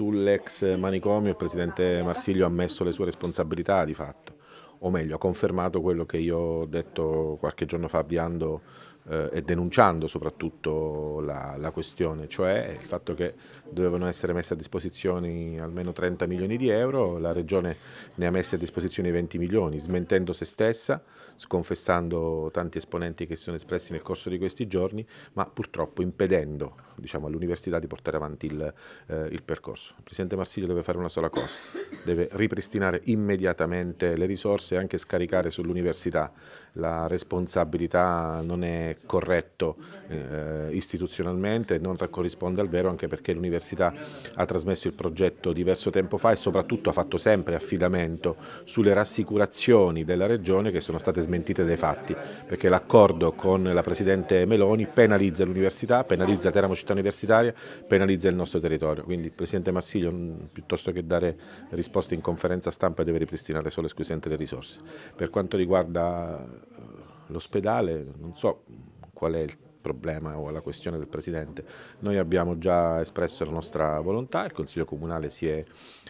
sull'ex manicomio il presidente Marsiglio ha ammesso le sue responsabilità di fatto o meglio ha confermato quello che io ho detto qualche giorno fa avviando eh, e denunciando soprattutto la, la, questione, cioè il fatto che dovevano essere messe a disposizione almeno 30 milioni di euro, la Regione ne ha messe a disposizione 20 milioni, smentendo se stessa, sconfessando tanti esponenti che si sono espressi nel corso di questi giorni, ma purtroppo impedendo diciamo, all'Università di portare avanti il, eh, il percorso. Il Presidente Marsiglio deve fare una sola cosa, deve ripristinare immediatamente le risorse possa anche scaricare sull'università. La responsabilità non è corretto eh, istituzionalmente, non corrisponde al vero anche perché l'università ha trasmesso il progetto diverso tempo fa e soprattutto ha fatto sempre affidamento sulle rassicurazioni della Regione che sono state smentite dai fatti, perché l'accordo con la Presidente Meloni penalizza l'università, penalizza Teramo Città Universitaria, penalizza il nostro territorio. Quindi il Presidente Marsiglio piuttosto che dare risposte in conferenza stampa deve ripristinare solo esclusivamente le risorse. Doctors. Per quanto riguarda eh, l'ospedale, non so qual è il problema o la questione del Presidente. Noi abbiamo già espresso la nostra volontà, il Consiglio Comunale si è,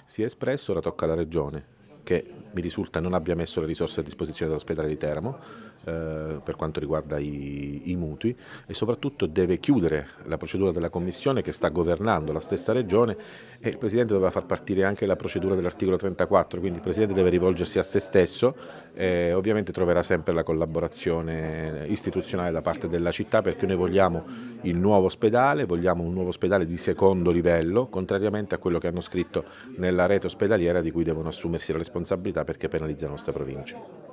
si è espresso, ora tocca alla Regione che mi risulta non abbia messo le risorse a disposizione dell'ospedale di Teramo eh, per quanto riguarda i, i, mutui e soprattutto deve chiudere la procedura della Commissione che sta governando la stessa Regione e il Presidente doveva far partire anche la procedura dell'articolo 34, quindi il Presidente deve rivolgersi a se stesso e ovviamente troverà sempre la collaborazione istituzionale da parte della città perché noi vogliamo il nuovo ospedale, vogliamo un nuovo ospedale di secondo livello, contrariamente a quello che hanno scritto nella rete ospedaliera di cui devono assumersi la responsabilità responsabilità perché penalizza la nostra provincia.